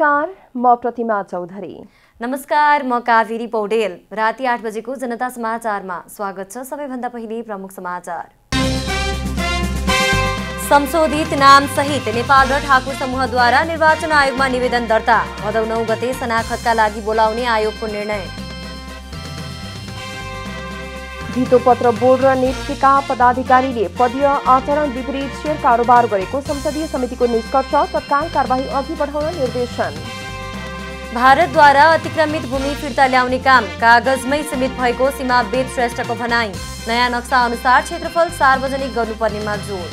नमस्कार म प्रतिमा चौधरी नमस्कार म कावेरी पौडेल राति आठ बजेको जनता समाचारमा स्वागत छ सबैभन्दा पहिले प्रमुख समाचार संशोधित नाम सहित नेपाल र ठाकुर समूहद्वारा निर्वाचन आयोगमा निवेदन दर्ता भदौ नौ गते शनाखतका लागि बोलाउने आयोगको निर्णय भितोपत्र बोर्ड र नेप्सेका पदाधिकारीले पदीय आचरण विपरीत सेयर कारोबार गरेको संसदीय समितिको निष्कर्ष तत्काल कार्यवाही अघि बढाउन निर्देशन भारतद्वारा अतिक्रमित भूमि फिर्ता ल्याउने काम कागजमै सीमित भएको सीमा वेद श्रेष्ठको भनाई नयाँ नक्सा अनुसार क्षेत्रफल सार्वजनिक गर्नुपर्नेमा जोड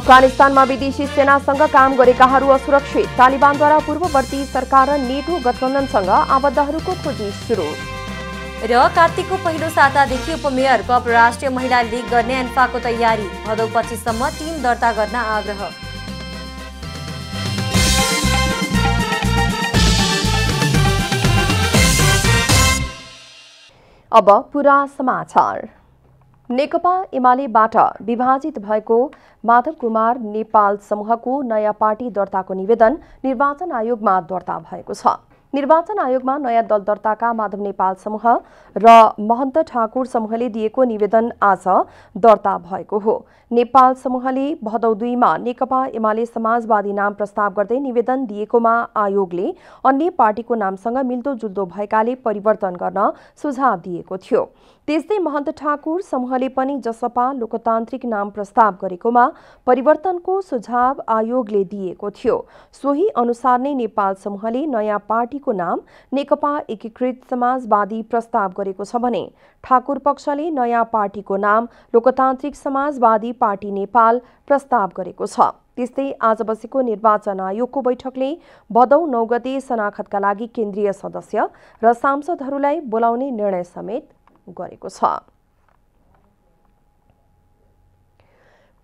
अफगानिस्तानमा विदेशी सेनासँग काम गरेकाहरू असुरक्षित तालिबानद्वारा पूर्ववर्ती सरकार र नेटो गठबन्धनसँग आबद्धहरूको खोजी सुरु र कार्तिकको पहिलो सातादेखि उपमेयर कप राष्ट्रिय महिला लिग गर्ने एन्फाको तयारी भदौ पछिसम्म टिम दर्ता गर्न आग्रह अब पुरा समाचार नेकपा एमालेबाट विभाजित भएको माधव कुमार नेपाल समूहको नयाँ पार्टी दर्ताको निवेदन निर्वाचन आयोगमा दर्ता भएको छ निर्वाचन आयोगमा नयाँ दल दर्ताका माधव नेपाल समूह र महन्त ठाकुर समूहले दिएको निवेदन आज दर्ता भएको हो नेपाल समूहले भदौ दुईमा नेकपा एमाले समाजवादी नाम प्रस्ताव गर्दै निवेदन दिएकोमा आयोगले अन्य पार्टीको नामसँग मिल्दोजुल्दो भएकाले परिवर्तन गर्न सुझाव दिएको थियो त्यस्तै महन्त ठाकुर समूहले पनि जसपा लोकतान्त्रिक नाम प्रस्ताव गरेकोमा परिवर्तनको सुझाव आयोगले दिएको थियो सोही अनुसार नै नेपाल समूहले नयाँ पार्टीको नाम नेकपा एकीकृत समाजवादी प्रस्ताव गरेको छ भने ठाकुर पक्षले नयाँ पार्टीको नाम लोकतान्त्रिक समाजवादी पार्टी नेपाल प्रस्ताव गरेको छ त्यस्तै आज बसेको निर्वाचन आयोगको बैठकले भदौ नौ गते शनाखतका लागि केन्द्रीय सदस्य र सांसदहरूलाई बोलाउने निर्णय समेत गरेको छ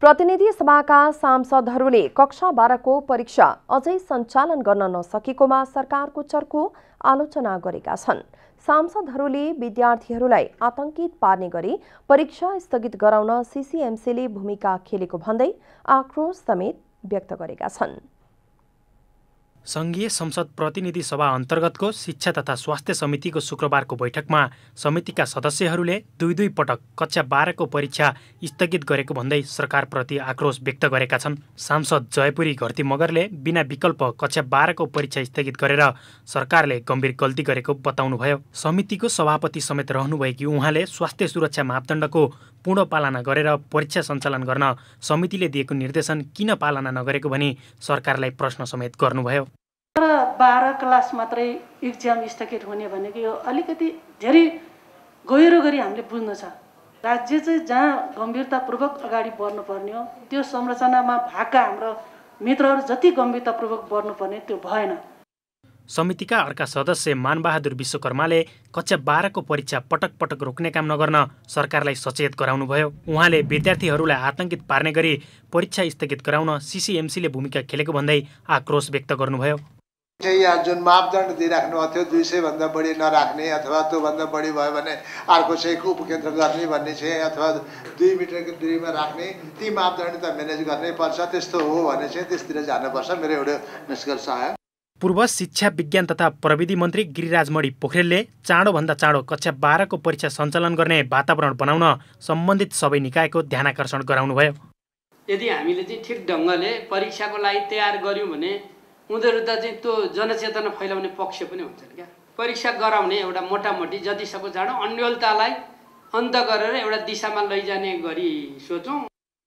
प्रतिनिधि सभाका सांसदहरूले कक्षा बाह्रको परीक्षा अझै सञ्चालन गर्न नसकेकोमा सरकारको चर्को आलोचना गरेका छन् सांसदहरूले विद्यार्थीहरूलाई आतंकित पार्ने गरी परीक्षा स्थगित गराउन सिसिएमसीले भूमिका खेलेको भन्दै आक्रोश समेत व्यक्त गरेका छन् सङ्घीय संसद प्रतिनिधि सभा अन्तर्गतको शिक्षा तथा स्वास्थ्य समितिको शुक्रबारको बैठकमा समितिका सदस्यहरूले दुई दुई पटक कक्षा बाह्रको परीक्षा स्थगित गरेको भन्दै सरकारप्रति आक्रोश व्यक्त गरेका छन् सांसद जयपुरी घर्ती मगरले बिना विकल्प कक्षा बाह्रको परीक्षा स्थगित गरेर सरकारले गम्भीर गल्ती गरेको बताउनुभयो समितिको सभापति समेत रहनुभएकी उहाँले स्वास्थ्य सुरक्षा मापदण्डको पूर्ण पालना गरेर परीक्षा सञ्चालन गर्न समितिले दिएको निर्देशन किन पालना नगरेको भनी सरकारलाई प्रश्न समेत गर्नुभयो तर बाह्र क्लास मात्रै इक्जाम स्थगित हुने भनेको यो अलिकति धेरै गहिरो गरी हामीले बुझ्नु छ राज्य चाहिँ जहाँ गम्भीरतापूर्वक अगाडि बढ्नुपर्ने हो त्यो संरचनामा भएका हाम्रो मित्रहरू जति गम्भीरतापूर्वक बढ्नुपर्ने त्यो भएन समितिका अर्का सदस्य मानबहादुर विश्वकर्माले कक्षा बाह्रको परीक्षा पटक पटक रोक्ने काम नगर्न सरकारलाई सचेत गराउनुभयो उहाँले विद्यार्थीहरूलाई आतंकित पार्ने गरी परीक्षा स्थगित गराउन सिसिएमसीले भूमिका खेलेको भन्दै आक्रोश व्यक्त गर्नुभयो यहाँ जुन मापदण्ड दिइराख्नु भएको थियो दुई सयभन्दा बढी नराख्ने अथवा त्योभन्दा बढी भयो भने अर्को चाहिँ उपकेन्द्र गर्ने भन्ने चाहिँ अथवा दुई मिटरको दुरीमा राख्ने ती मापदण्ड त म्यानेज गर्नै पर्छ त्यस्तो हो भने चाहिँ त्यसतिर जानुपर्छ मेरो एउटा निष्कर्ष आयो पूर्व शिक्षा विज्ञान तथा प्रविधि मन्त्री गिरिराज मणि पोखरेलले चाँडोभन्दा चाँडो कक्षा बाह्रको परीक्षा सञ्चालन गर्ने वातावरण बनाउन सम्बन्धित सबै निकायको ध्यान आकर्षण गराउनुभयो यदि हामीले चाहिँ ठिक ढङ्गले परीक्षाको लागि तयार गऱ्यौँ भने उनीहरू त चाहिँ त्यो जनचेतना फैलाउने पक्ष पनि हुन्छन् क्या परीक्षा गराउने एउटा मोटामोटी जतिसक्दो चाँडो अन्यलतालाई अन्त गरेर एउटा दिशामा लैजाने गरी सोचौँ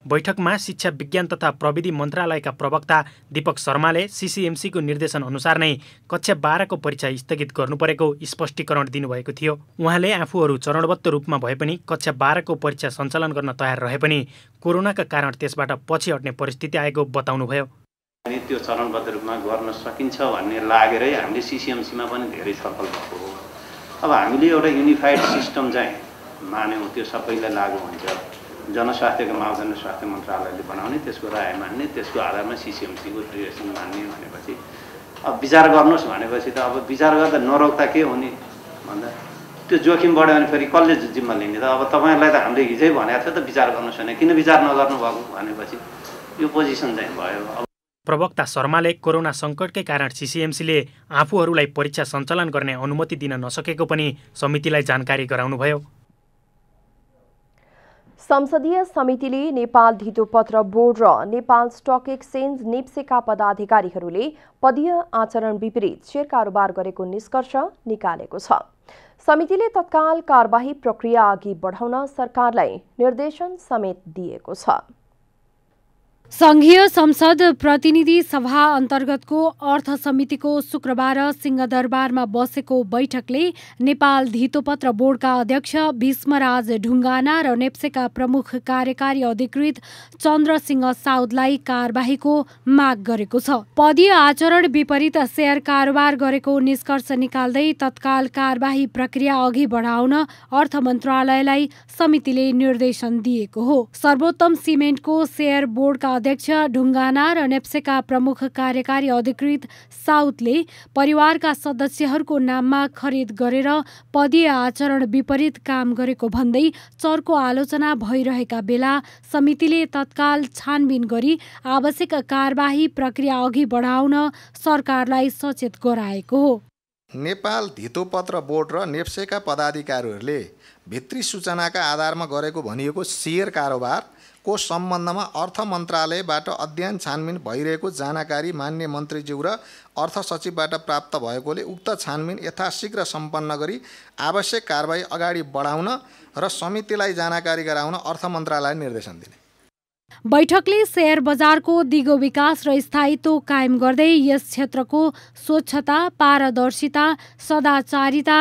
बैठकमा शिक्षा विज्ञान तथा प्रविधि मन्त्रालयका प्रवक्ता दीपक शर्माले सिसिएमसीको निर्देशन अनुसार नै कक्षा बाह्रको परीक्षा स्थगित गर्नुपरेको स्पष्टीकरण दिनुभएको थियो उहाँले आफूहरू चरणबद्ध रूपमा भए पनि कक्षा बाह्रको परीक्षा सञ्चालन गर्न तयार रहे पनि कोरोनाका कारण त्यसबाट पछि हट्ने परिस्थिति आएको बताउनुभयो अनि त्यो चरणबद्ध रूपमा गर्न सकिन्छ भन्ने लागेरै हामीले सिसिएमसीमा पनि धेरै छलफल भएको हो अब हामीले एउटा युनिफाइड सिस्टम चाहिँ मान्यौँ त्यो सबैलाई लागु हुन्छ जनस्वास्थ्यको माग स्वास्थ्य मन्त्रालयले बनाउने त्यसको राय मान्ने त्यसको आधारमा सिसिएमसीको ड्रेसिङ मान्ने भनेपछि अब विचार गर्नुहोस् भनेपछि त अब विचार गर्दा नरोक्दा के हुने भन्दा त्यो जोखिम बढ्यो भने फेरि कसले जिम्मा लिने त अब तपाईँहरूलाई त हामीले हिजै भनेको थियो त विचार गर्नुहोस् भने किन विचार नगर्नु भएको भनेपछि यो पोजिसन चाहिँ भयो अब प्रवक्ता शर्माले कोरोना सङ्कटकै कारण सिसिएमसीले आफूहरूलाई परीक्षा सञ्चालन गर्ने अनुमति दिन नसकेको पनि समितिलाई जानकारी गराउनुभयो संसदीय समितिले नेपाल धितोपत्र बोर्ड र नेपाल स्टक एक्सचेन्ज नेप्सेका पदाधिकारीहरूले पदीय आचरण विपरीत सेयर कारोबार गरेको निष्कर्ष निकालेको छ समितिले तत्काल कारवाही प्रक्रिया अघि बढाउन सरकारलाई निर्देशन समेत दिएको छ संघीय संसद प्रतिनिधि सभा अन्तर्गतको अर्थ समितिको शुक्रबार सिंहदरबारमा बसेको बैठकले नेपाल धितोपत्र बोर्डका अध्यक्ष भीष्मराज ढुङ्गाना र नेप्सेका प्रमुख कार्यकारी अधिकृत चन्द्रसिंह साउदलाई कार्यवाहीको माग गरेको छ पदीय आचरण विपरीत सेयर कारोबार गरेको निष्कर्ष निकाल्दै तत्काल कार्यवाही प्रक्रिया अघि बढाउन अर्थ मन्त्रालयलाई समितिले निर्देशन दिएको हो सर्वोत्तम सिमेन्टको सेयर बोर्डका अध्यक्ष ढुङ्गाना र नेप्सेका प्रमुख कार्यकारी अधिकृत साउथले परिवारका सदस्यहरूको नाममा खरिद गरेर पदीय आचरण विपरीत काम गरेको भन्दै चर्को आलोचना भइरहेका बेला समितिले तत्काल छानबिन गरी आवश्यक कारबाही प्रक्रिया अघि बढाउन सरकारलाई सचेत गराएको हो नेपाल धितोपत्र बोर्ड र नेप्सेका पदाधिकारीहरूले भित्री सूचनाका आधारमा गरेको भनिएको सेयर कारोबार को सम्बन्धमा अर्थ मन्त्रालयबाट अध्ययन छानबिन भइरहेको जानकारी मान्य मन्त्रीज्यू र अर्थ सचिवबाट प्राप्त भएकोले उक्त छानबिन यथाशीघ्र सम्पन्न गरी आवश्यक कारवाही अगाडि बढाउन र समितिलाई जानकारी गराउन अर्थ मन्त्रालय निर्देशन दिने बैठकले सेयर बजारको दिगो विकास र स्थायित्व कायम गर्दै यस क्षेत्रको स्वच्छता पारदर्शिता सदाचारिता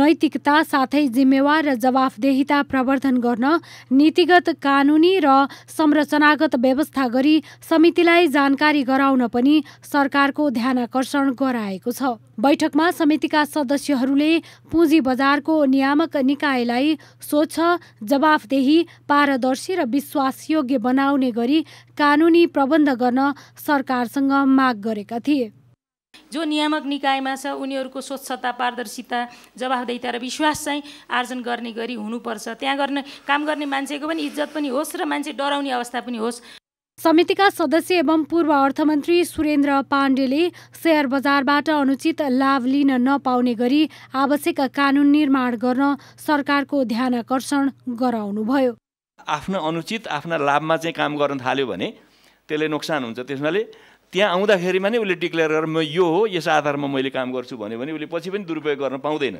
नैतिकता साथै जिम्मेवार र जवाफदेहिता प्रवर्धन गर्न नीतिगत कानुनी र संरचनागत व्यवस्था गरी समितिलाई जानकारी गराउन पनि सरकारको ध्यानकर्षण गराएको छ बैठकमा समितिका सदस्यहरूले पुँजी बजारको नियामक निकायलाई स्वच्छ जवाफदेही पारदर्शी र विश्वासयोग्य बना बनाउने गरी कानुनी प्रबन्ध गर्न सरकारसँग माग गरेका थिए जो नियामक निकायमा छ उनीहरूको स्वच्छता पारदर्शिता जवाबदेता र विश्वास चाहिँ आर्जन गर्ने गरी हुनुपर्छ त्यहाँ गर्ने काम गर्ने मान्छेको पनि इज्जत पनि होस् र मान्छे डराउने अवस्था पनि होस् समितिका सदस्य एवं पूर्व अर्थमन्त्री सुरेन्द्र पाण्डेले सेयर बजारबाट अनुचित लाभ लिन नपाउने गरी आवश्यक कानुन निर्माण गर्न सरकारको ध्यानकर्षण गराउनुभयो आफ्नो अनुचित आफ्ना लाभमा चाहिँ काम गर्न थाल्यो भने त्यसले नोक्सान हुन्छ त्यस हुनाले त्यहाँ आउँदाखेरिमा नै उसले डिक्लेयर गरेर म यो हो यस आधारमा मैले काम गर्छु भन्यो भने उसले पछि पनि दुरुपयोग गर्न पाउँदैन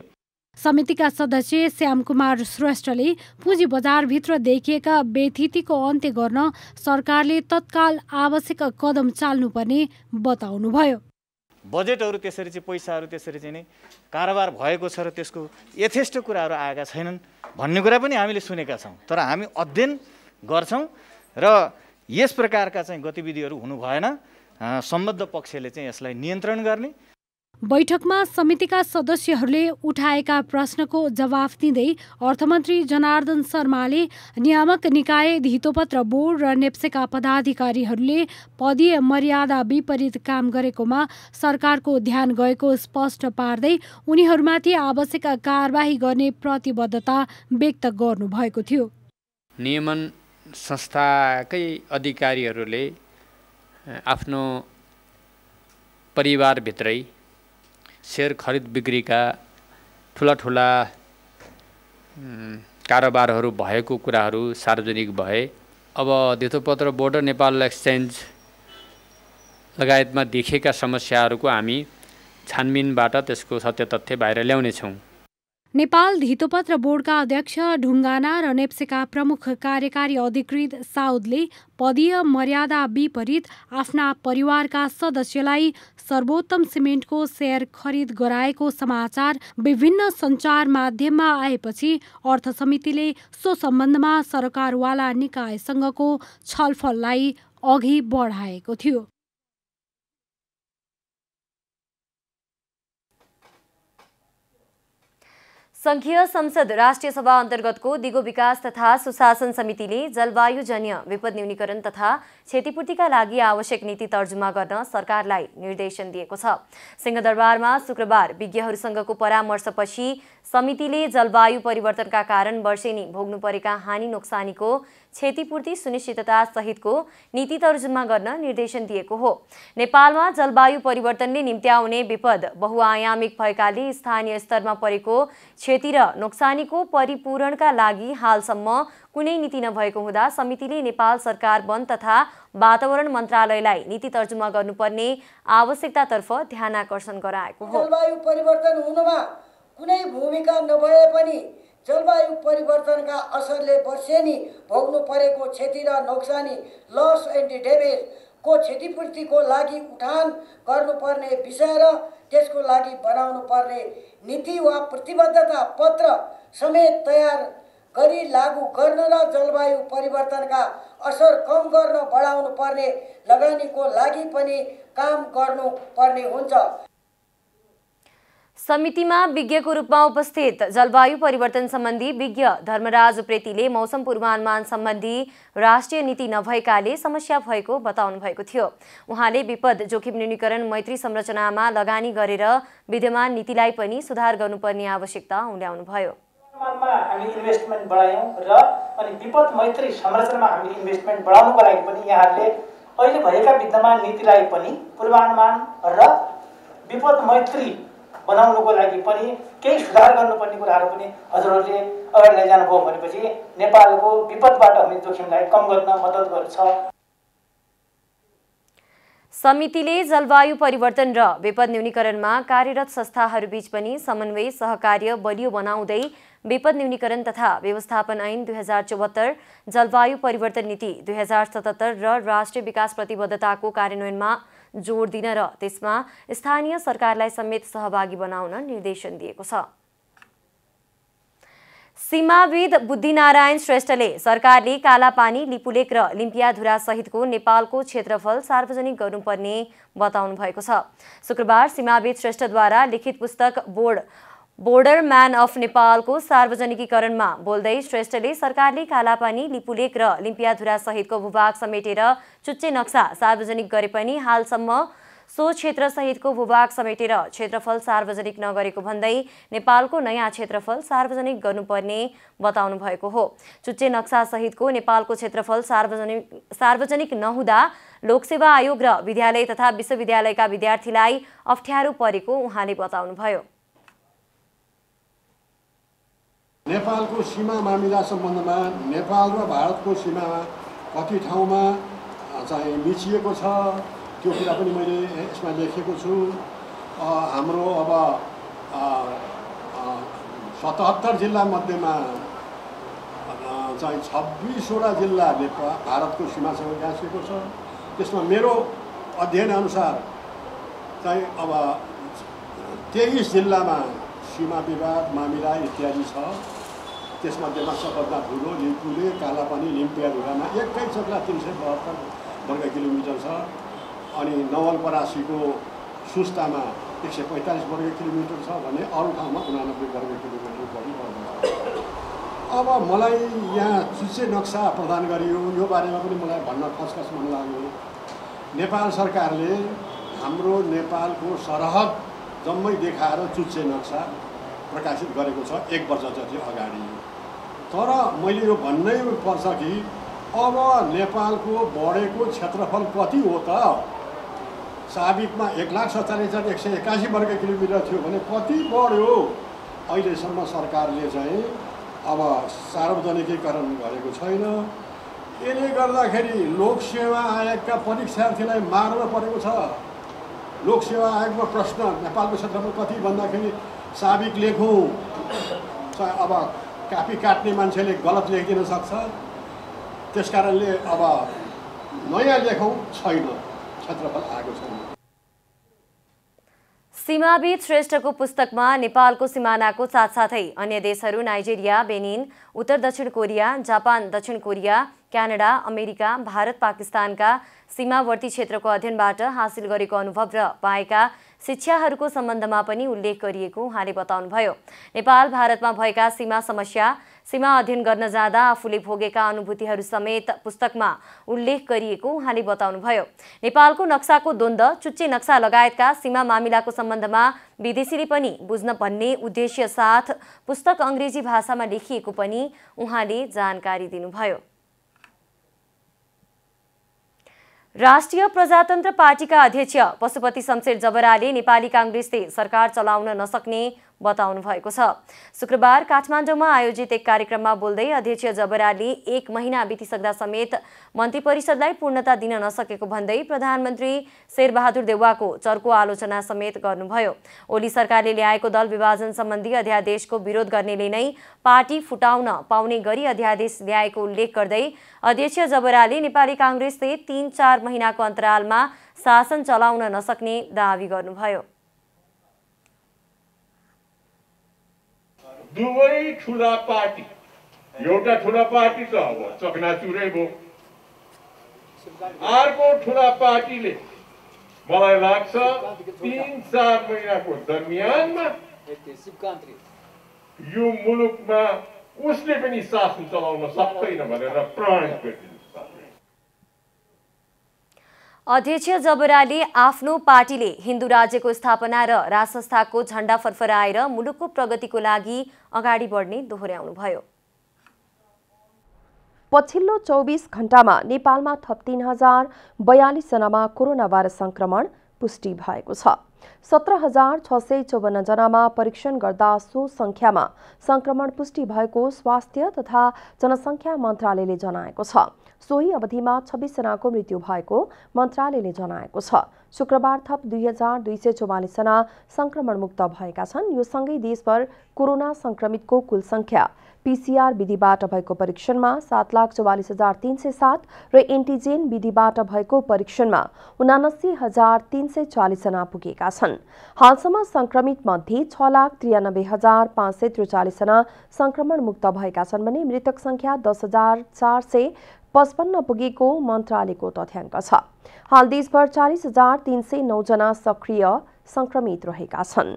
समितिका सदस्य श्यामकुमार श्रेष्ठले पुँजी बजारभित्र देखिएका व्यथितिको अन्त्य गर्न सरकारले तत्काल आवश्यक कदम चाल्नुपर्ने बताउनुभयो बजेटहरू त्यसरी चाहिँ पैसाहरू त्यसरी चाहिँ नै कारोबार भएको छ र त्यसको यथेष्ट कुराहरू आएका छैनन् भन्ने कुरा पनि हामीले सुनेका छौँ तर हामी अध्ययन गर्छौँ र यस प्रकारका चाहिँ गतिविधिहरू हुनु भएन सम्बद्ध पक्षले चाहिँ यसलाई नियन्त्रण गर्ने बैठकमा समितिका सदस्यहरूले उठाएका प्रश्नको जवाफ दिँदै अर्थमन्त्री जनार्दन शर्माले नियामक निकाय धितोपत्र बोर्ड र नेप्सेका पदाधिकारीहरूले पदीय मर्यादा विपरीत काम गरेकोमा सरकारको ध्यान गएको स्पष्ट पार्दै उनीहरूमाथि आवश्यक कारवाही गर्ने प्रतिबद्धता व्यक्त गर्नुभएको थियो नियमन संस्थाकै अधिकारीहरूले आफ्नो परिवारभित्रै सेयर खरिद बिक्रीका ठुला ठुला कारोबारहरू भएको कुराहरू सार्वजनिक भए अब धितोपत्र बोर्डर नेपाल एक्सचेन्ज लगायतमा देखेका समस्याहरूको हामी छानबिनबाट त्यसको सत्य तथ्य बाहिर ल्याउनेछौँ नेपाल धितोपत्र बोर्डका अध्यक्ष ढुङ्गाना र नेप्सेका प्रमुख कार्यकारी अधिकृत साउदले पदीय मर्यादा विपरीत आफ्ना परिवारका सदस्यलाई सर्वोत्तम सिमेन्टको सेयर खरिद गराएको समाचार विभिन्न सञ्चार माध्यममा आएपछि अर्थ समितिले सो सम्बन्धमा सरकारवाला निकायसँगको छलफललाई अघि बढाएको थियो संघीय संसद राष्ट्रिय सभा अन्तर्गतको दिगो विकास तथा सुशासन समितिले जलवायुजन्य विपद न्यूनीकरण तथा क्षतिपूर्तिका लागि आवश्यक नीति तर्जुमा गर्न सरकारलाई निर्देशन दिएको छ सिंहदरबारमा शुक्रबार विज्ञहरूसँगको परामर्शपछि समितिले जलवायु परिवर्तनका कारण वर्षेनी भोग्नु परेका हानि नोक्सानीको क्षतिपूर्ति सुनिश्चितता सहितको नीति तर्जुमा गर्न निर्देशन दिएको हो नेपालमा जलवायु परिवर्तनले निम्त्याउने विपद बहुआयामिक भएकाले स्थानीय स्तरमा परेको क्षति र नोक्सानीको परिपूरणका लागि हालसम्म कुनै नीति नभएको हुँदा समितिले नेपाल सरकार वन तथा वातावरण मन्त्रालयलाई नीति तर्जुमा गर्नुपर्ने आवश्यकतातर्फ ध्यान आकर्षण गराएको हो जलवायु परिवर्तन हुनुमा कुनै भूमिका नभए पनि जलवायु परिवर्तनका असरले वर्षेनी भोग्नु परेको क्षति र नोक्सानी लस एन्ड को क्षतिपूर्तिको लागि उठान गर्नुपर्ने विषय र त्यसको लागि बनाउनु पर्ने नीति वा प्रतिबद्धता पत्र समेत तयार गरी लागू गर्न र जलवायु परिवर्तनका असर कम गर्न बढाउनु पर्ने लगानीको लागि पनि काम गर्नुपर्ने हुन्छ समितिमा विज्ञको रूपमा उपस्थित जलवायु परिवर्तन सम्बन्धी विज्ञ धर्मराज प्रेतीले मौसम पूर्वानुमान सम्बन्धी राष्ट्रिय नीति नभएकाले समस्या भएको बताउनु भएको थियो उहाँले विपद जोखिम न्यूनीकरण मैत्री संरचनामा लगानी गरेर विद्यमान नीतिलाई पनि सुधार गर्नुपर्ने आवश्यकता उल्याउनुभयो हामी इन्भेस्टमेन्ट बढायौँ र अनि विपद मैत्री संरचनामा हामीले इन्भेस्टमेन्ट बढाउनुको लागि पनि यहाँहरूले अहिले भएका विद्यमान नीतिलाई पनि पूर्वानुमान र विपद मैत्री बनाउनुको लागि पनि केही सुधार गर्नुपर्ने कुराहरू पनि हजुरहरूले अगाडि लैजानुभयो भनेपछि नेपालको विपदबाट हुने जोखिमलाई कम गर्न मद्दत गर्छ समितिले जलवायु परिवर्तन र विपद न्यूनीकरणमा कार्यरत संस्थाहरूबीच पनि समन्वय सहकार्य बलियो बनाउँदै विपद न्यूनीकरण तथा व्यवस्थापन ऐन दुई हजार चौहत्तर जलवायु परिवर्तन नीति दुई हजार सतहत्तर र राष्ट्रिय विकास प्रतिबद्धताको कार्यान्वयनमा जोड दिन र त्यसमा स्थानीय सरकारलाई समेत सहभागी बनाउन निर्देशन दिएको छ सीमाविद बुद्धिनारायण श्रेष्ठले सरकारले कालापानी लिपुलेक र सहितको नेपालको क्षेत्रफल सार्वजनिक गर्नुपर्ने बताउनु भएको छ शुक्रबार सीमाविद श्रेष्ठद्वारा लिखित पुस्तक बोर्ड बोर्डर म्यान अफ नेपालको सार्वजनिकीकरणमा बोल्दै श्रेष्ठले सरकारले कालापानी लिपुलेक र लिम्पियाधुरा सहितको भूभाग समेटेर चुच्चे नक्सा सार्वजनिक गरे पनि हालसम्म सो क्षेत्र सहितको भूभाग समेटेर क्षेत्रफल सार्वजनिक नगरेको भन्दै नेपालको नयाँ क्षेत्रफल सार्वजनिक गर्नुपर्ने बताउनु भएको हो चुच्चे नक्सा सहितको नेपालको क्षेत्रफल सार्वजनिक सार्वजनिक नहुँदा लोकसेवा आयोग र विद्यालय तथा विश्वविद्यालयका विद्यार्थीलाई अप्ठ्यारो परेको उहाँले बताउनुभयो नेपालको सीमा मामिला सम्बन्धमा नेपाल र भारतको सीमामा कति ठाउँमा चाहिँ मिचिएको छ त्यो कुरा पनि मैले यसमा लेखेको छु हाम्रो अब सतहत्तर जिल्लामध्येमा चाहिँ छब्बिसवटा जिल्ला नेपाल भारतको सीमासँग गाँसिएको छ त्यसमा मेरो अध्ययनअनुसार चाहिँ अब तेइस जिल्लामा सीमा विवाद मामिला इत्यादि छ त्यसमध्येमा सफलता ठुलो लिम्पुले कालापानी लिम्पिया ढुङ्गामा एकै चक्ला तिन सय बहत्तर वर्ग किलोमिटर छ अनि नवलपरासीको सुस्तामा एक सय पैँतालिस वर्ग किलोमिटर छ भने अरू ठाउँमा उनानब्बे वर्ग किलोमिटर बढी अब मलाई यहाँ चुच्चे नक्सा प्रदान गरियो यो बारेमा पनि मलाई भन्न खसखस मन लाग्यो नेपाल सरकारले हाम्रो नेपालको सरहद जम्मै देखाएर चुच्चे नक्सा प्रकाशित गरेको छ एक वर्ष जति अगाडि तर मैले यो भन्नै पर्छ कि अब नेपालको बढेको क्षेत्रफल कति हो त साबिकमा एक लाख सत्तालिस हजार एक सय एक्कासी वर्ग किलोमिटर थियो भने कति बढ्यो अहिलेसम्म सरकारले चाहिँ अब सार्वजनिकीकरण गरेको छैन यसले गर्दाखेरि लोकसेवा आयोगका परीक्षार्थीलाई मार्न परेको छ लोकसेवा आयोगमा प्रश्न नेपालको क्षेत्रफल कति भन्दाखेरि साबिक लेखौँ अब कापी काट्ने मान्छेले गलत लेखिदिन सक्छ त्यस कारणले अब नयाँ लेखौँ छैन क्षेत्रफल आएको छैन सीमावी श्रेष्ठको पुस्तकमा नेपालको सिमानाको साथसाथै अन्य देशहरू नाइजेरिया बेनिन उत्तर दक्षिण कोरिया जापान दक्षिण कोरिया क्यानाडा अमेरिका भारत पाकिस्तानका सीमावर्ती क्षेत्रको अध्ययनबाट हासिल गरेको अनुभव र पाएका शिक्षाहरूको सम्बन्धमा पनि उल्लेख गरिएको उहाँले बताउनुभयो नेपाल भारतमा भएका सीमा समस्या सीमा अध्ययन गर्न जाँदा आफूले भोगेका अनुभूतिहरू समेत पुस्तकमा उल्लेख गरिएको उहाँले बताउनुभयो नेपालको नक्साको द्वन्द चुच्चे नक्सा लगायतका सीमा मामिलाको सम्बन्धमा विदेशीले पनि बुझ्न भन्ने उद्देश्य साथ पुस्तक अङ्ग्रेजी भाषामा लेखिएको पनि उहाँले जानकारी दिनुभयो राष्ट्रिय प्रजातन्त्र पार्टीका अध्यक्ष पशुपति शमशेर जबराले नेपाली काङ्ग्रेसले सरकार चलाउन नसक्ने बताउनु भएको छ शुक्रबार काठमाडौँमा आयोजित एक कार्यक्रममा बोल्दै अध्यक्ष जबराली एक महिना बितिसक्दा समेत मन्त्री परिषदलाई पूर्णता दिन नसकेको भन्दै प्रधानमन्त्री शेरबहादुर देउवाको चर्को आलोचना समेत गर्नुभयो ओली सरकारले ल्याएको दल विभाजन सम्बन्धी अध्यादेशको विरोध गर्नेले नै पार्टी फुटाउन पाउने गरी अध्यादेश ल्याएको उल्लेख गर्दै अध्यक्ष जबराली नेपाली काङ्ग्रेसले तीन चार महिनाको अन्तरालमा शासन चलाउन नसक्ने दावी गर्नुभयो दुवै ठुला पार्टी एउटा ठुला पार्टी त अब चकनाचुरै भयो अर्को ठुला पार्टीले मलाई लाग्छ तिन चार महिनाको दरमियानमा यो मुलुकमा उसले पनि शासन चलाउन सक्दैन भनेर प्रण गरिदिन्छ अध्यक्ष जबराले आफ्नो पार्टीले हिन्दू राज्यको स्थापना र राजसंस्थाको झण्डा फरफराएर मुलुकको प्रगतिको लागि अगाडि बढ्ने दोहोऱ्याउनुभयो पछिल्लो चौबिस घण्टामा नेपालमा थप तिन हजार बयालिसजनामा कोरोना भाइरस संक्रमण पुष्टि भएको छ सत्र हजार छ सय चौवन्नजनामा परीक्षण गर्दा सो संख्यामा संक्रमण पुष्टि भएको स्वास्थ्य तथा जनसङ्ख्या मन्त्रालयले जनाएको छ सोही अवधिमा छब्बिसजनाको मृत्यु भएको मन्त्रालयले जनाएको छ शुक्रबार थप दुई हजार दुई सय चौवालिसजना सङ्क्रमणमुक्त भएका छन् यो सँगै देशभर कोरोना संक्रमितको कुल संख्या पिसिआर विधिबाट भएको परीक्षणमा सात लाख चौवालिस हजार तीन सय सात र एन्टिजेन विधिबाट भएको परीक्षणमा उनासी हजार तीन सय चालिसजना पुगेका छन् हालसम्म सङ्क्रमित मध्ये छ लाख त्रियानब्बे हजार पाँच सय त्रिचालिसजना सङ्क्रमणमुक्त भएका छन् भने मृतक संख्या दस हजार चार सय पचपन्न पुगेको मन्त्रालयको तथ्याङ्क छ हाल देशभर चालिस हजार तीन सय नौजना सक्रिय संक्रमित रहेका छन्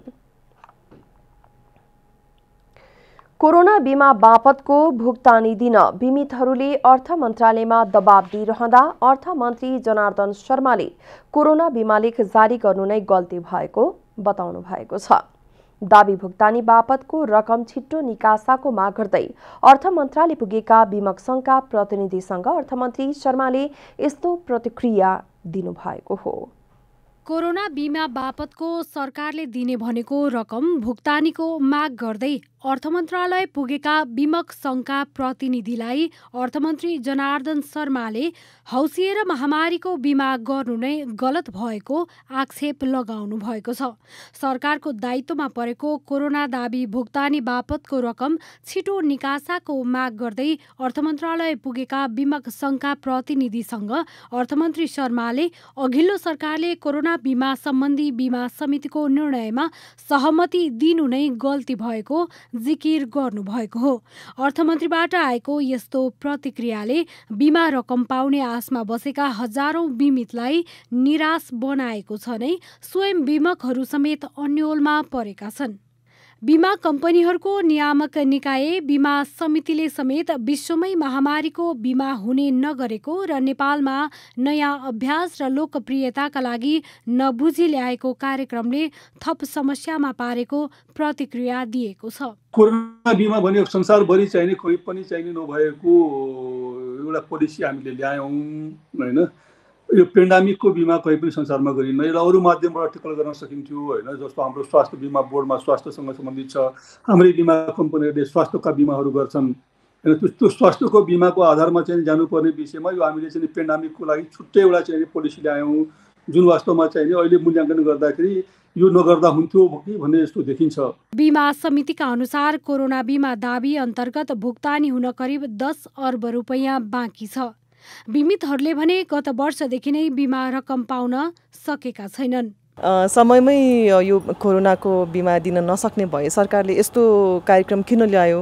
कोरोना बिमा बापतको भुक्तानी दिन बिमितहरूले अर्थ मन्त्रालयमा दबाब दिइरहँदा अर्थमन्त्री जनार्दन शर्माले कोरोना बिमा लेख जारी गर्नु नै गल्ती भएको बताउनु भएको छ दावी भुक्तानी बापतको रकम छिट्टो निकासाको माग गर्दै अर्थ मन्त्रालय पुगेका बिमक संघका प्रतिनिधिसँग अर्थमन्त्री शर्माले यस्तो प्रतिक्रिया दिनुभएको हो कोरोना बिमा बापतको सरकारले दिने भनेको रकम भुक्तानीको माग गर्दै अर्थ मन्त्रालय पुगेका बिमक सङ्घका प्रतिनिधिलाई अर्थमन्त्री जनार्दन शर्माले हौसिएर महामारीको बिमा गर्नु नै गलत भएको आक्षेप लगाउनु भएको छ सरकारको दायित्वमा परेको कोरोना दावी भुक्तानी बापतको रकम छिटो निकासाको माग गर्दै अर्थ मन्त्रालय पुगेका बिमक सङ्घका प्रतिनिधिसँग अर्थमन्त्री शर्माले अघिल्लो सरकारले कोरोना बिमा सम्बन्धी बिमा समितिको निर्णयमा सहमति दिनु नै गल्ती भएको जिकिर गर्नुभएको हो अर्थमन्त्रीबाट आएको यस्तो प्रतिक्रियाले बिमा रकम पाउने आशमा बसेका हजारौँ बिमितलाई निराश बनाएको छ नै स्वयं बिमकहरू समेत अन्यलमा परेका छन् बिमा कम्पनीहरूको नियामक निकाय बिमा समितिले समेत विश्वमै महामारीको बिमा हुने नगरेको र नेपालमा नयाँ अभ्यास र लोकप्रियताका लागि नबुझी ल्याएको कार्यक्रमले थप समस्यामा पारेको प्रतिक्रिया दिएको छ कोरोना बिमा भनेको संसारभरि चाहिने कोही पनि चाहिने नभएको एउटा पोलिसी हामीले ल्यायौँ होइन यो पेन्डामिकको बिमा कहीँ पनि संसारमा गरिन्न यसलाई अरू माध्यमबाट टिकल गर्न सकिन्थ्यो होइन जस्तो हाम्रो स्वास्थ्य बिमा बोर्डमा स्वास्थ्यसँग सम्बन्धित छ हाम्रै बिमा कम्पनीहरूले स्वास्थ्यका बिमाहरू गर्छन् होइन त्यो स्वास्थ्यको बिमाको आधारमा चाहिँ जानुपर्ने विषयमा यो हामीले चाहिँ पेन्डामिकको लागि छुट्टै एउटा चाहिँ पोलिसी ल्यायौँ जुन वास्तवमा चाहिँ अहिले मूल्याङ्कन गर्दाखेरि यो नगर्दा हुन्थ्यो कि भन्ने जस्तो देखिन्छ बिमा समितिका अनुसार कोरोना बिमा दावी अन्तर्गत भुक्तानी हुन करिब दस अर्ब रुपियाँ बाँकी छ बिमितहरूले भने गत वर्षदेखि नै बिमा रकम पाउन सकेका छैनन् समयमै यो कोरोनाको बिमा दिन नसक्ने भए सरकारले यस्तो कार्यक्रम किन ल्यायो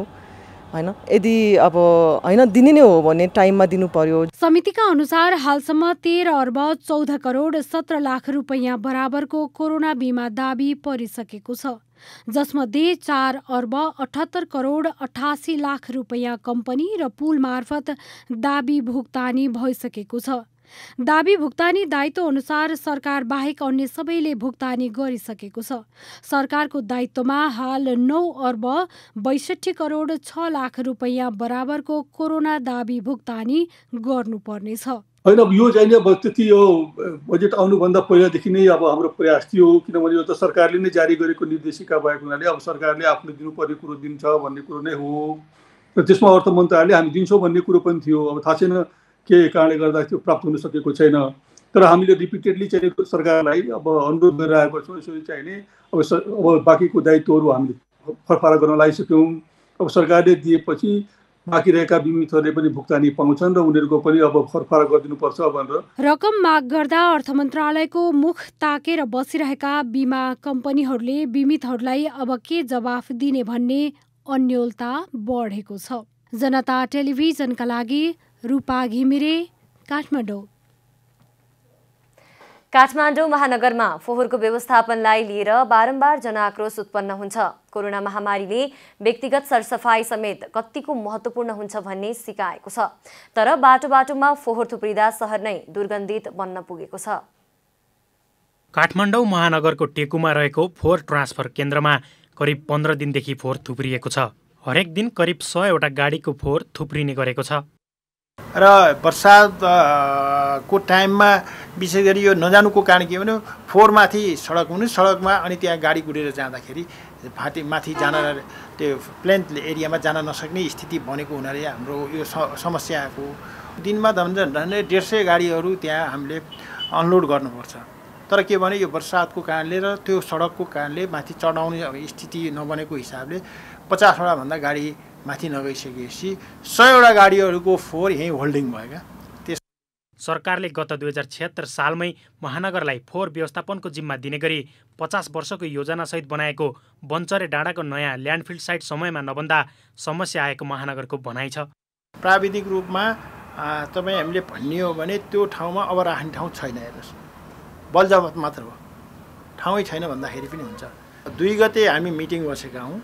होइन यदि अब होइन दिने नै हो भने टाइममा दिनु पर्यो समितिका अनुसार हालसम्म तेह्र अर्ब चौध करोड सत्र लाख रुपियाँ बराबरको कोरोना बिमा दावी परिसकेको छ जसमध्ये चार अर्ब अठहत्तर करोड अठासी लाख रुपियाँ कम्पनी र पुल मार्फत दाबी भुक्तानी भइसकेको छ दाबी भुक्तानी दायित्व अनुसार सरकार बाहेक अन्य सबैले भुक्तानी गरिसकेको छ सरकारको दायित्वमा हाल नौ अर्ब बैसठी करोड छ लाख रुपियाँ बराबरको कोरोना दाबी भुक्तानी गर्नुपर्नेछ होइन अब यो चाहिँ अब त्यति यो बजेट आउनुभन्दा पहिलादेखि नै अब हाम्रो प्रयास थियो किनभने यो त सरकारले नै जारी गरेको निर्देशिका भएको हुनाले अब सरकारले आफूले दिनुपर्ने कुरो दिन्छ भन्ने कुरो नै हो र त्यसमा अर्थ मन्त्रालयले हामी दिन्छौँ भन्ने कुरो पनि थियो अब थाहा छैन के कारणले गर्दा त्यो प्राप्त हुन सकेको छैन तर हामीले रिपिटेडली चाहिँ सरकारलाई अब अनुरोध गरिरहेको छौँ यसरी चाहिने अब अब बाँकीको दायित्वहरू हामीले फरफारा गर्न लागिसक्यौँ अब सरकारले दिएपछि बाँकी रहेका बिमितहरूले पनि भुक्तानी पाउँछन् र उनीहरूको पनि अब फरफरा गरिदिनुपर्छ भनेर रकम माग गर्दा अर्थ मन्त्रालयको मुख ताकेर बसिरहेका बिमा कम्पनीहरूले बिमितहरूलाई अब के जवाफ दिने भन्ने अन्यलता बढेको छ जनता टेलिभिजनका लागि रूपा घिमिरे काठमाडौँ काठमाडौँ महानगरमा फोहोरको व्यवस्थापनलाई लिएर बारम्बार जनआक्रोश उत्पन्न हुन्छ कोरोना महामारीले व्यक्तिगत सरसफाई समेत कत्तिको महत्त्वपूर्ण हुन्छ भन्ने सिकाएको छ तर बाटो बाटोमा फोहोर थुप्रिँदा सहर नै दुर्गन्धित बन्न पुगेको छ काठमाडौँ महानगरको टेकुमा रहेको फोहोर ट्रान्सफर केन्द्रमा करिब पन्ध्र दिनदेखि फोहोर थुप्रिएको छ हरेक दिन करिब सयवटा गाडीको फोहोर थुप्रिने गरेको छ र बर्सातको टाइममा विशेष गरी यो नजानुको कारण के भने फोहोरमाथि सडक हुने सडकमा अनि त्यहाँ गाडी गुडेर जाँदाखेरि फाटी माथि जान त्यो प्लेन एरियामा जान नसक्ने स्थिति बनेको हुनाले हाम्रो यो समस्याको दिनमा झन् झन्डै डेढ सय गाडीहरू त्यहाँ हामीले अनलोड गर्नुपर्छ तर के भने यो बर्सातको कारणले र त्यो सडकको कारणले माथि चढाउने स्थिति नबनेको हिसाबले पचासवटाभन्दा गाडी माथि नगइसकेपछि सयवटा गाडीहरूको फोहोर यहीँ होल्डिङ भयो क्या त्यस सरकारले गत दुई हजार छिहत्तर सालमै महानगरलाई फोहोर व्यवस्थापनको जिम्मा दिने गरी पचास वर्षको योजनासहित बनाएको बन्चरे डाँडाको नयाँ ल्यान्डफिल्ड साइट समयमा नभन्दा समस्या आएको महानगरको भनाइ छ प्राविधिक रूपमा तपाईँ हामीले भन्ने हो भने त्यो ठाउँमा अब राख्ने ठाउँ छैन हेर्नुहोस् बलजबत मात्र हो ठाउँै छैन भन्दाखेरि पनि हुन्छ दुई गते हामी मिटिङ बसेका हौँ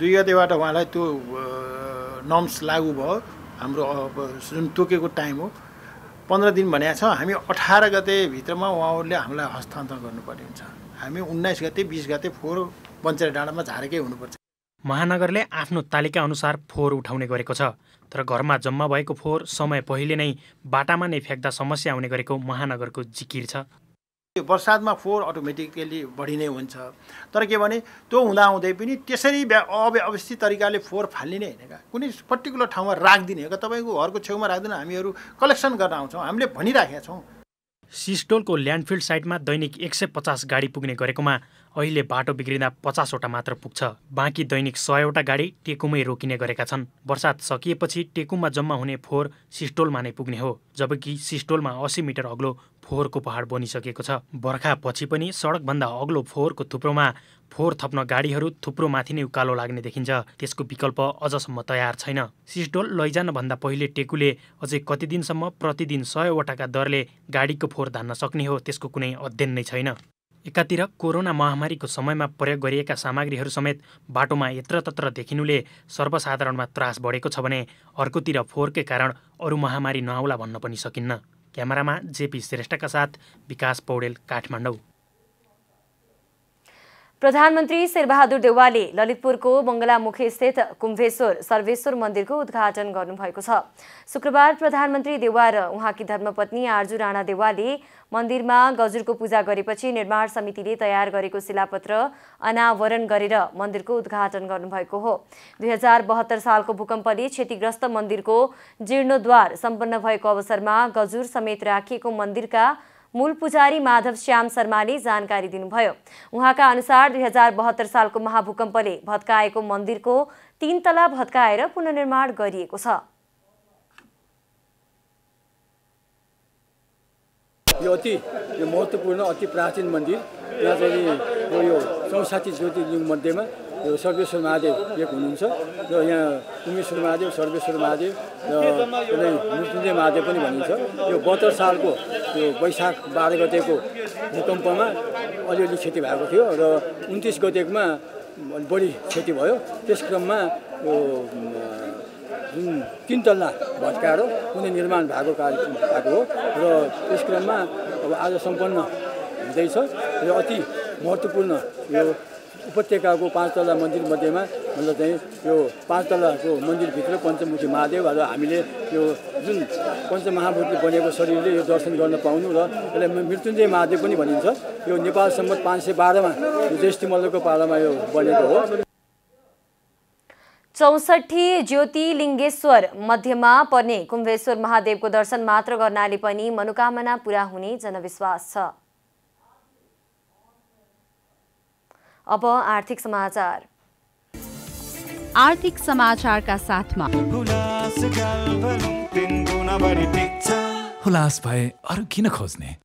दुई गतेबाट उहाँलाई त्यो नम्स लागु भयो हाम्रो जुन तोकेको टाइम हो पन्ध्र दिन भनेको छ हामी अठार गते भित्रमा उहाँहरूले हामीलाई हस्तान्तरण गर्नुपर्ने हुन्छ हामी उन्नाइस गते बिस गते फोहोर पञ्चायत डाँडामा झारेकै हुनुपर्छ महानगरले आफ्नो तालिका अनुसार फोहोर उठाउने गरेको छ तर घरमा जम्मा भएको फोहोर समय पहिले नै बाटामा नै फ्याँक्दा समस्या आउने गरेको महानगरको जिकिर छ त्यो बर्सातमा फोहोर अटोमेटिकली बढी नै हुन्छ तर के भने त्यो हुँदाहुँदै पनि त्यसरी अव्यवस्थित तरिकाले फोहोर फालिने होइन क्या कुनै पर्टिकुलर ठाउँमा राखिदिने हो क्या तपाईँको घरको छेउमा राख्दैन हामीहरू कलेक्सन गर्न आउँछौँ हामीले भनिराखेका छौँ सिस्टोलको ल्यान्डफिल्ड साइटमा दैनिक एक सय पचास गाडी पुग्ने गरेकोमा अहिले बाटो बिग्रिँदा पचासवटा मात्र पुग्छ बाँकी दैनिक सयवटा गाडी टेकुमै रोकिने गरेका छन् बर्सात सकिएपछि टेकुमा जम्मा हुने फोहोर सिस्टोलमा नै पुग्ने हो जबकि सिस्टोलमा अस्सी मिटर अग्लो फोहोरको पहाड बनिसकेको छ बर्खापछि पनि सडकभन्दा अग्लो फोहोरको थुप्रोमा फोहोर थप्न गाडीहरू थुप्रो माथि नै उकालो लाग्ने देखिन्छ त्यसको विकल्प अझसम्म तयार छैन सिस्टोल लैजानभन्दा पहिले टेकुले अझै कति दिनसम्म प्रतिदिन सयवटाका दरले गाडीको फोहोर धान्न सक्ने हो त्यसको कुनै अध्ययन नै छैन एकातिर कोरोना महामारीको समयमा प्रयोग गरिएका सामग्रीहरू समेत बाटोमा यत्रतत्र देखिनुले सर्वसाधारणमा त्रास बढेको छ भने अर्कोतिर फोहोरकै कारण अरू महामारी नआउला भन्न पनि सकिन्न क्यामेरामा जेपी श्रेष्ठका साथ विकास पौडेल काठमाडौँ प्रधानमन्त्री शेरबहादुर देवालले ललितपुरको मङ्गलामुखी स्थित कुम्भेश्वर सर्वेश्वर मन्दिरको उद्घाटन गर्नुभएको छ शुक्रबार प्रधानमन्त्री देवा र उहाँकी धर्मपत्नी आर्जु राणा देवालले मन्दिरमा गजुरको पूजा गरेपछि निर्माण समितिले तयार गरेको शिलापत्र अनावरण गरेर मन्दिरको उद्घाटन गर्नुभएको हो दुई हजार बहत्तर सालको भूकम्पले क्षतिग्रस्त मन्दिरको जीर्णोद्वार सम्पन्न भएको अवसरमा गजुर समेत राखिएको मन्दिरका मूल पुजारी माधव श्याम शर्माले जानकारी दिनुभयो उहाँका अनुसार दुई हजार बहत्तर सालको महाभूकम्पले भत्काएको मन्दिरको तीन तला भत्काएर पुनर्निर्माण गरिएको छ यो अति यो महत्त्वपूर्ण अति प्राचीन मन्दिर यहाँ चाहिँ यो चौसाठी ज्योतिर्लिङ मध्येमा यो सर्वेश्वर महादेव एक हुनुहुन्छ र यहाँ उमेश्वर महादेव सर्वेश्वर महादेव र कुनै मृत्युञ्जय महादेव पनि भनिन्छ यो बहत्तर सालको त्यो वैशाख बाह्र गतेको भूकम्पमा अलिअलि क्षति भएको थियो र उन्तिस गतेकोमा बढी क्षति भयो त्यस क्रममा यो जुन तिन तल्ला भत्काएर कुनै निर्माण भएको कार्य भएको हो र त्यस क्रममा अब आज सम्पन्न हुँदैछ र अति महत्त्वपूर्ण यो उपत्यकाको पाँच तला मन्दिर मध्येमा मतलब चाहिँ यो पाँच तलाको मन्दिरभित्र पञ्चमुखी महादेव र हामीले यो जुन पञ्चमहाभूतले बनेको शरीरले यो दर्शन गर्न पाउनु र यसलाई मृत्युञ्जय महादेव पनि भनिन्छ यो नेपाल सम्मत पाँच सय बाह्रमा ज्येष्ठ मल्लको पालामा यो बनेको हो चौसठी ज्योतिलिङ्गेश्वर मध्येमा पर्ने कुम्भेश्वर महादेवको दर्शन मात्र गर्नाले पनि मनोकामना पुरा हुने जनविश्वास छ अब आर्थिक समाचार आर्थिक समाचारका साथमा हुलास भए अरू किन खोज्ने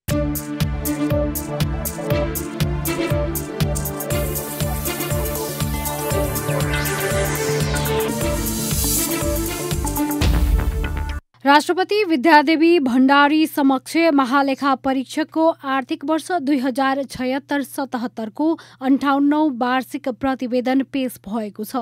राष्ट्रपति विद्यादेवी भण्डारी समक्ष महालेखा परीक्षकको आर्थिक वर्ष दुई हजार छयत्तर सतहत्तरको अन्ठाउन्नौ वार्षिक प्रतिवेदन पेश भएको छ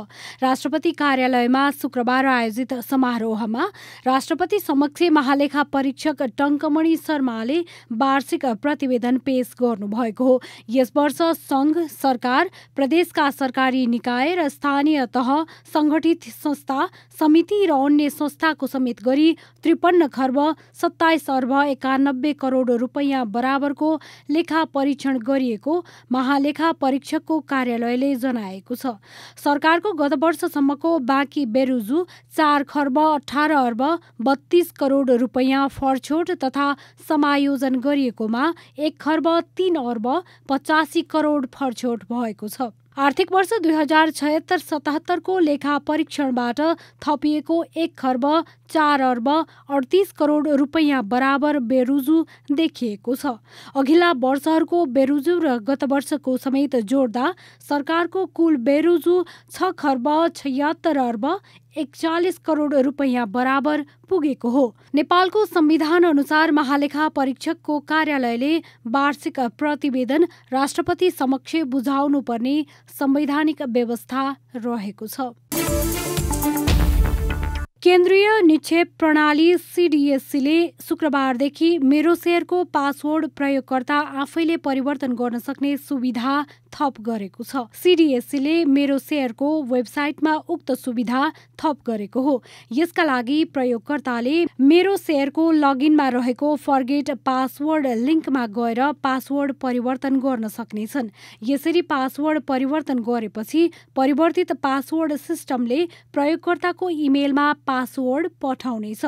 राष्ट्रपति कार्यालयमा शुक्रबार आयोजित समारोहमा राष्ट्रपति समक्ष महालेखा परीक्षक टङ्कमणि शर्माले वार्षिक प्रतिवेदन पेश गर्नुभएको हो यस वर्ष सङ्घ सरकार प्रदेशका सरकारी निकाय र स्थानीय तह सङ्गठित संस्था समिति र अन्य संस्थाको समेत गरी त्रिपन्न खर्ब सत्ताइस अर्ब एकानब्बे करोड रुपैयाँ बराबरको लेखा परीक्षण गरिएको महालेखा परीक्षकको कार्यालयले जनाएको छ सरकारको गत वर्षसम्मको बाँकी बेरुजु चार खर्ब अठार अर्ब बत्तीस करोड रुपैयाँ फरछोट तथा समायोजन गरिएकोमा एक खर्ब तीन अर्ब पचासी करोड फरछोट भएको छ आर्थिक वर्ष दुई हजार छयत्तर सतहत्तरको लेखा परीक्षणबाट थपिएको एक खर्ब चार अर्ब अडतिस करोड रुपैयाँ बराबर बेरुजु देखिएको छ अघिल्ला वर्षहरूको बेरुजु र गत वर्षको समेत जोड्दा सरकारको कुल बेरुजु छ खर्ब छयत्तर अर्ब एकचालिस करोड रुपैयाँ बराबर पुगेको हो नेपालको संविधान अनुसार महालेखा परीक्षकको कार्यालयले वार्षिक प्रतिवेदन राष्ट्रपति समक्ष बुझाउनुपर्ने संवैधानिक व्यवस्था रहेको छ केन्द्रीय निक्षेप प्रणाली सिडिएससीले शुक्रबारदेखि मेरो सेयरको पासवर्ड प्रयोगकर्ता आफैले परिवर्तन गर्न सक्ने सुविधा थप गरेको छ सिडिएससीले मेरो सेयरको वेबसाइटमा उक्त सुविधा थप गरेको हो यसका लागि प्रयोगकर्ताले मेरो सेयरको लगइनमा रहेको फर्गेट पासवर्ड लिङ्कमा गएर पासवर्ड परिवर्तन गर्न सक्नेछन् यसरी पासवर्ड परिवर्तन गरेपछि परिवर्तित पासवर्ड सिस्टमले प्रयोगकर्ताको इमेलमा पासवर्ड पठाउनेछ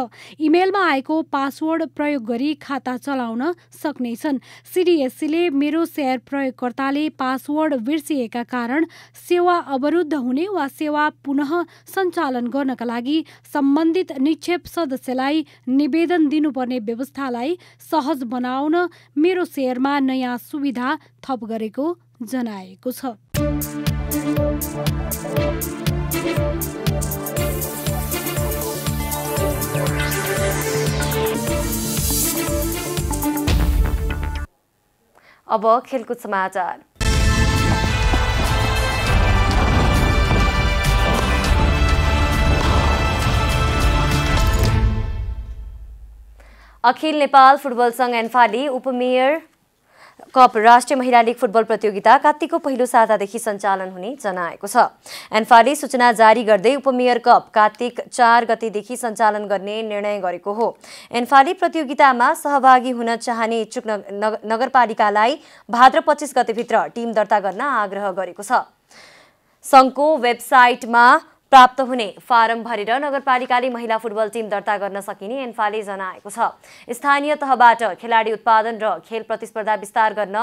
इमेलमा आएको पासवर्ड प्रयोग गरी खाता चलाउन सक्नेछन् सिडिएससीले मेरो सेयर प्रयोगकर्ताले पासवर्ड बिर्सिएका कारण सेवा अवरुद्ध हुने वा सेवा पुनः सञ्चालन गर्नका लागि सम्बन्धित निक्षेप सदस्यलाई निवेदन दिनुपर्ने व्यवस्थालाई सहज बनाउन मेरो सेयरमा नयाँ सुविधा थप गरेको जनाएको छ अब खेलकुद समाचार अखिल नेपाल फुटबल सङ्घ एन्फाली उपमेयर कप राष्ट्रिय महिला लिग फुटबल प्रतियोगिता कात्तिकको पहिलो सातादेखि सञ्चालन हुने जनाएको छ एन्फाले सूचना जारी गर्दै उपमेयर कप कात्तिक चार गतिदेखि सञ्चालन गर्ने निर्णय गरेको हो एन्फाले प्रतियोगितामा सहभागी हुन चाहने इच्छुक नगरपालिकालाई भाद्र पच्चिस गतिभित्र टिम दर्ता गर्न आग्रह गरेको छ सङ्घको वेबसाइटमा प्राप्त हुने फारम भरेर नगरपालिकाले महिला फुटबल टिम दर्ता गर्न सकिने एन्फाले जनाएको छ स्थानीय तहबाट खेलाडी उत्पादन र खेल प्रतिस्पर्धा विस्तार गर्न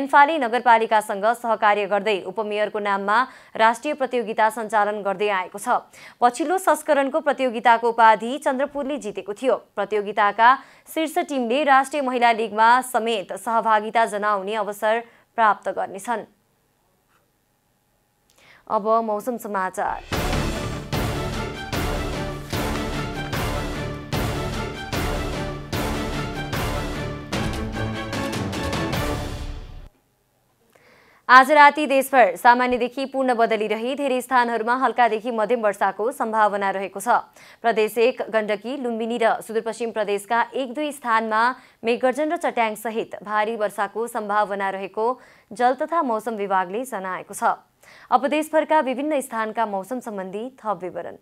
एन्फाले नगरपालिकासँग सहकार्य गर्दै उपमेयरको नाममा राष्ट्रिय प्रतियोगिता सञ्चालन गर्दै आएको छ पछिल्लो संस्करणको प्रतियोगिताको उपाधि चन्द्रपुरले जितेको थियो प्रतियोगिताका शीर्ष टिमले राष्ट्रिय महिला लिगमा समेत सहभागिता जनाउने अवसर प्राप्त गर्नेछन् अब मौसम समाचार आज राति देशभर सामान्यदेखि पूर्ण बदली रही धेरै स्थानहरूमा हल्कादेखि मध्यम वर्षाको सम्भावना रहेको छ प्रदेश एक गण्डकी लुम्बिनी र सुदूरपश्चिम प्रदेशका एक दुई स्थानमा मेघगर्जन र चट्याङसहित भारी वर्षाको सम्भावना रहेको जल तथा मौसम विभागले जनाएको छ अब देशभरका विभिन्न स्थानका मौसम सम्बन्धी थप विवरण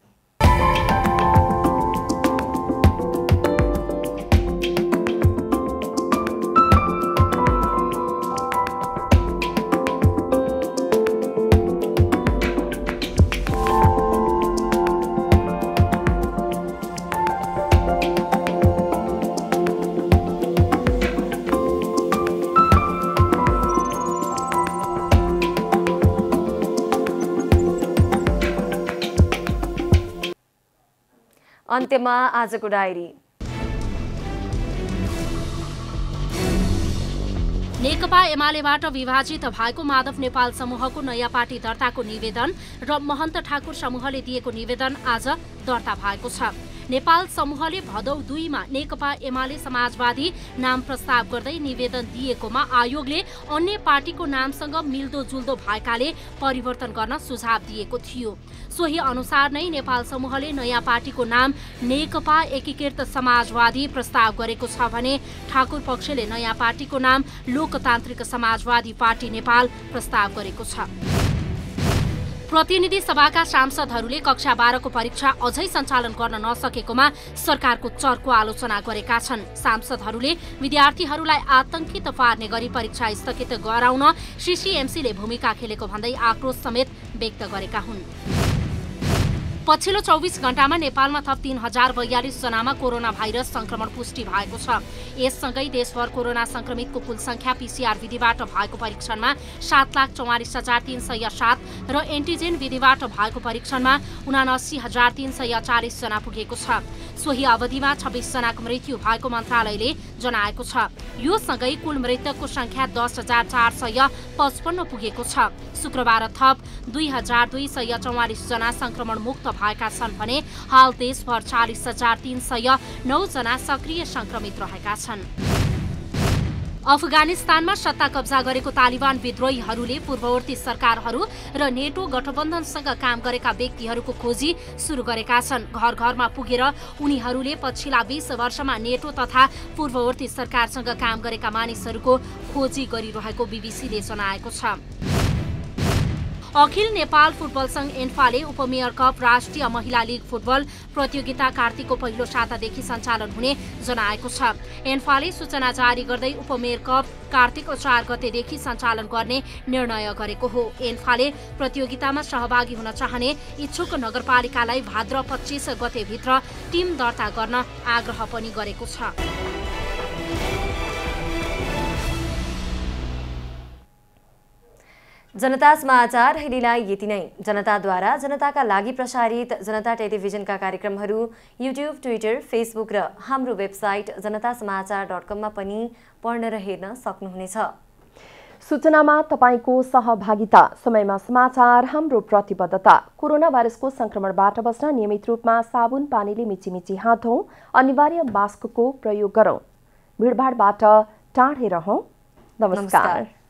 अन्त्यमा आजको डायरी नेकपा एमालेबाट विभाजित भएको माधव नेपाल समूहको नयाँ पार्टी दर्ताको निवेदन र महन्त ठाकुर समूहले दिएको निवेदन आज दर्ता भएको छ नेपाल समूहले भदौ दुईमा नेकपा एमाले समाजवादी नाम प्रस्ताव गर्दै निवेदन दिएकोमा आयोगले अन्य पार्टीको नामसँग मिल्दोजुल्दो भएकाले परिवर्तन गर्न सुझाव दिएको थियो सोही अनुसार नै नेपाल समूहले नयाँ पार्टीको नाम नेकपा एकीकृत समाजवादी प्रस्ताव गरेको छ भने ठाकुर पक्षले नयाँ पार्टीको नाम लोकतान्त्रिक समाजवादी पार्टी नेपाल प्रस्ताव गरेको छ प्रतिनिधि सभाका सांसदहरूले कक्षा बाह्रको परीक्षा अझै सञ्चालन गर्न नसकेकोमा सरकारको चर्को आलोचना गरेका छन् सांसदहरूले विद्यार्थीहरूलाई आतंकित पार्ने गरी परीक्षा स्थगित गराउन सिसिएमसीले भूमिका खेलेको भन्दै आक्रोश समेत व्यक्त गरेका हुन् पछिल्लो चौबिस घण्टामा नेपालमा थप तीन हजार बयालिस जनामा कोरोना भाइरस संक्रमण पुष्टि भएको छ यससँगै देशभर कोरोना संक्रमितको कुल संख्या पिसिआर विधिबाट भएको परीक्षणमा सात लाख चौवालिस हजार तिन सय सात र एन्टिजेन विधिबाट भएको परीक्षणमा उनासी हजार तिन सय चालिसजना पुगेको छ सोही अवधिमा छब्बिसजनाको मृत्यु भएको मन्त्रालयले जनाएको छ यो सँगै कुल मृतकको सङ्ख्या दस हजार चार सय पचपन्न पुगेको छ शुक्रबार थप दुई हजार दुई सय चौवालिस जना संक्रमण मुक्त भएका छन् भने हाल देशभर चालिस हजार तीन सय नौ जना सक्रिय संक्रमित रहेका छन् अफगानिस्तानमा सत्ता कब्जा गरेको तालिबान विद्रोहीहरूले पूर्ववर्ती सरकारहरू र नेटो गठबन्धनसँग काम गरेका व्यक्तिहरूको खोजी सुरु गरेका छन् घर घरमा पुगेर उनीहरूले पछिल्ला बीस वर्षमा नेटो तथा पूर्ववर्ती सरकारसँग काम गरेका मानिसहरूको खोजी गरिरहेको बीबीसीले जनाएको छ अखिल नेपाल फुटबल संघ एन्फाले उपमेयर कप राष्ट्रिय महिला लिग फुटबल प्रतियोगिता कार्तिकको पहिलो सातादेखि सञ्चालन हुने जनाएको छ एन्फाले सूचना जारी गर्दै उपमेयर कप कार्तिक चार गतेदेखि सञ्चालन गर्ने निर्णय गरेको हो एन्फाले प्रतियोगितामा सहभागी हुन चाहने इच्छुक नगरपालिकालाई भाद्र पच्चिस गतेभित्र टिम दर्ता गर्न आग्रह पनि गरेको छ जनता समाचार अहिलेलाई यति नै जनताद्वारा जनताका लागि प्रसारित जनता टेलिभिजनका कार्यक्रमहरू युट्युब ट्विटर फेसबुक र हाम्रो वेबसाइट जनता समाचार डट कममा पनि पढ्न र हेर्न सक्नुहुनेछ सूचनामा तपाईँको सहभागिता समयमा समाचार हाम्रो प्रतिबद्धता कोरोना भाइरसको सङ्क्रमणबाट बस्न नियमित रूपमा साबुन पानीले मिचिमिची हात धौँ अनिवार्य मास्कको प्रयोग गरौँ भिडभाडबाट टाढै रहौँ नमस्कार